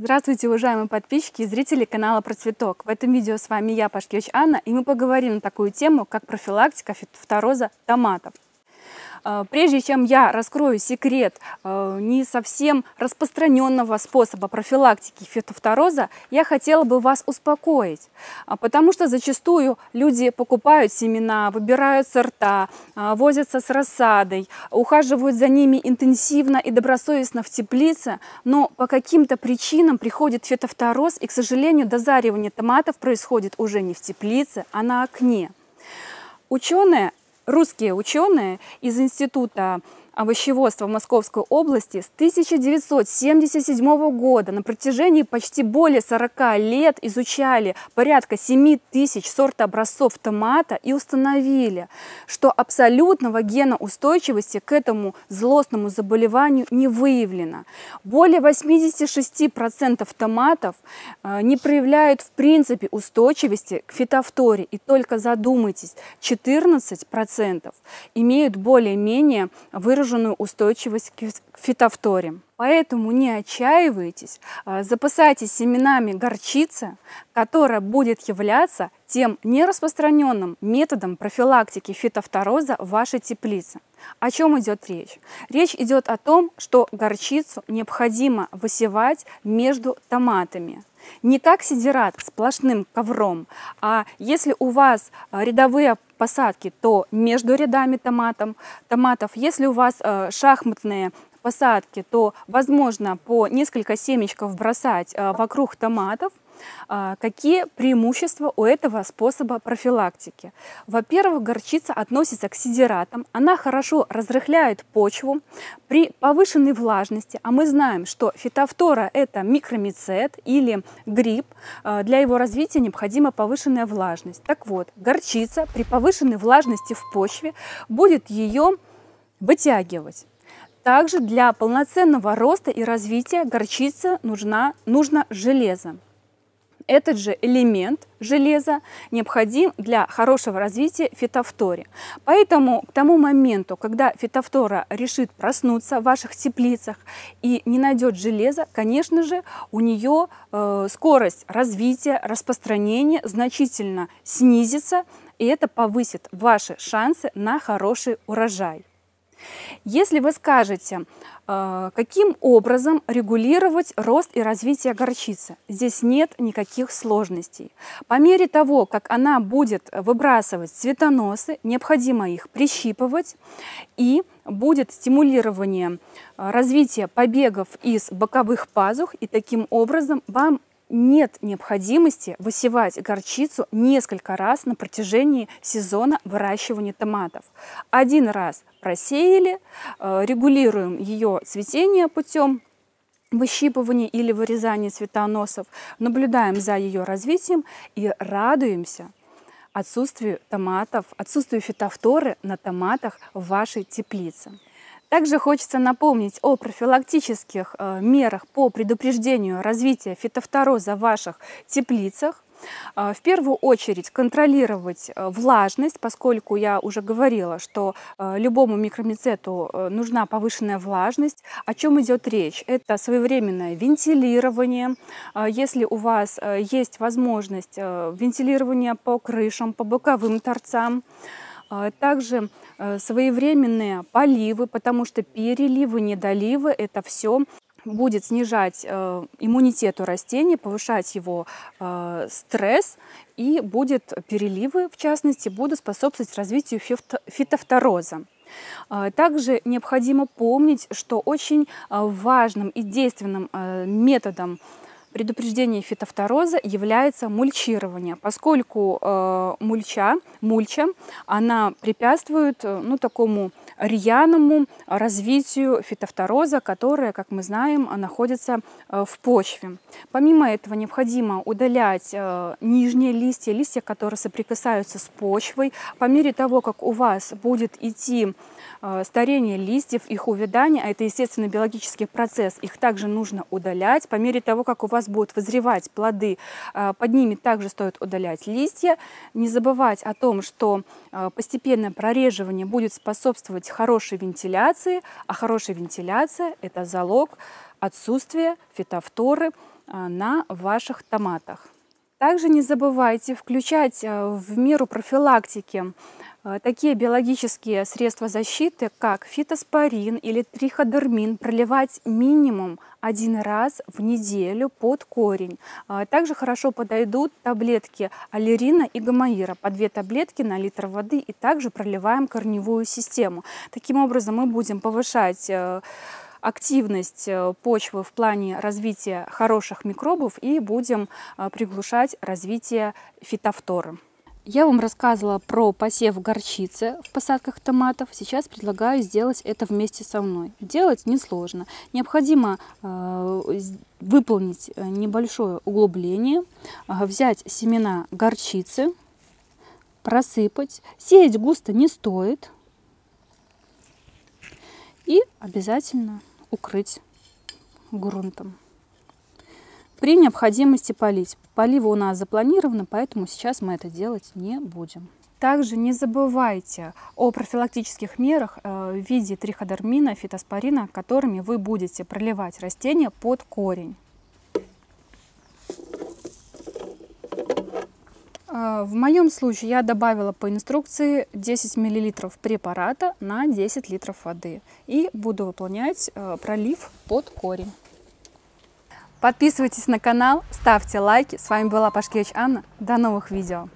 Здравствуйте, уважаемые подписчики и зрители канала Про Цветок. В этом видео с вами я, Пашкевич Анна, и мы поговорим на такую тему, как профилактика фитофтороза томатов. Э, прежде чем я раскрою секрет э, не совсем распространенного способа профилактики фитофтороза, я хотела бы вас успокоить, а, потому что зачастую люди покупают семена, выбирают сорта, э, возятся с рассадой, ухаживают за ними интенсивно и добросовестно в теплице, но по каким-то причинам приходит фитофтороз, и, к сожалению, дозаривание томатов происходит уже не в теплице, а на окне. Ученые русские ученые из Института овощеводства в Московской области с 1977 года на протяжении почти более 40 лет изучали порядка 7 тысяч сортообразцов томата и установили, что абсолютного гена устойчивости к этому злостному заболеванию не выявлено. Более 86% томатов э, не проявляют в принципе устойчивости к фитофторе. И только задумайтесь, 14% имеют более-менее выраженную выраженную устойчивость к фитофторе. Поэтому не отчаивайтесь, а, запасайтесь семенами горчицы, которая будет являться тем нераспространенным методом профилактики фитофтороза в вашей теплице. О чем идет речь? Речь идет о том, что горчицу необходимо высевать между томатами. Не как сидират сплошным ковром, а если у вас э, рядовые посадки, то между рядами томатом, томатов. Если у вас э, шахматные посадки, то возможно по несколько семечков бросать э, вокруг томатов – а, какие преимущества у этого способа профилактики? Во-первых, горчица относится к сидератам, она хорошо разрыхляет почву при повышенной влажности, а мы знаем, что фитофтора – это микромицет или гриб, а, для его развития необходима повышенная влажность. Так вот, горчица при повышенной влажности в почве будет ее вытягивать. Также для полноценного роста и развития горчица нужна, нужно железо этот же элемент железа необходим для хорошего развития фитофторы. Поэтому к тому моменту, когда фитофтора решит проснуться в ваших теплицах и не найдет железа, конечно же, у нее э, скорость развития, распространения значительно снизится, и это повысит ваши шансы на хороший урожай. Если вы скажете, э, каким образом регулировать рост и развитие горчицы, здесь нет никаких сложностей. По мере того, как она будет выбрасывать цветоносы, необходимо их прищипывать и будет стимулирование э, развития побегов из боковых пазух, и таким образом вам нет необходимости высевать горчицу несколько раз на протяжении сезона выращивания томатов. Один раз просеяли, э, регулируем ее цветение путем выщипывания или вырезания цветоносов, наблюдаем за ее развитием и радуемся отсутствию томатов, отсутствию фитофторы на томатах в вашей теплице. Также хочется напомнить о профилактических э, мерах по предупреждению развития фитофтороза в ваших теплицах. Э, в первую очередь контролировать э, влажность, поскольку я уже говорила, что любому микромицету нужна повышенная влажность. О чем идет речь? Это своевременное вентилирование. Если у вас есть возможность вентилирования по крышам, по боковым торцам, а также э, своевременные поливы, потому что переливы, недоливы – это все будет снижать э, иммунитет у растений, повышать его э, стресс и будет переливы, в частности, будут способствовать развитию фитофтороза. А также необходимо помнить, что очень важным и действенным методом Предупреждение фитофтороза является мульчирование, поскольку э, мульча, мульча, она препятствует э, ну, такому рьяному развитию фитофтороза, которая, как мы знаем, находится э, в почве. Помимо этого необходимо удалять э, нижние листья, листья, которые соприкасаются с почвой. По мере того, как у вас будет идти э, старение листьев, их увядание, а это, естественно, биологический процесс, их также нужно удалять. По мере того, как у вас будут вызревать плоды, под ними также стоит удалять листья. Не забывать о том, что постепенное прореживание будет способствовать быть хорошей вентиляции, а хорошая вентиляция – это залог отсутствия фитофторы а, на ваших томатах. Также не забывайте включать а, в меру профилактики Э, такие биологические средства защиты, как фитоспорин или триходермин, проливать минимум один раз в неделю под корень. Э, также хорошо подойдут таблетки аллерина и гомоира, по две таблетки на литр воды, и также проливаем корневую систему. Таким образом мы будем повышать э, активность почвы в плане развития хороших микробов и будем приглушать развитие фитофторы. Я вам рассказывала про посев горчицы в посадках томатов. Сейчас предлагаю сделать это вместе со мной. Делать несложно. Необходимо э, выполнить э, небольшое углубление, э, взять семена горчицы, просыпать. Сеять густо не стоит. И обязательно укрыть грунтом при необходимости полить. Поливы у нас запланировано, поэтому сейчас мы это делать не будем. Также не забывайте о профилактических мерах э, в виде триходермина, фитоспорина, которыми вы будете проливать растения под корень. Э, в моем случае я добавила по инструкции 10 мл препарата на 10 литров воды и буду выполнять э, пролив под корень. Подписывайтесь на канал, ставьте лайки. С вами была Пашкевич Анна. До новых видео.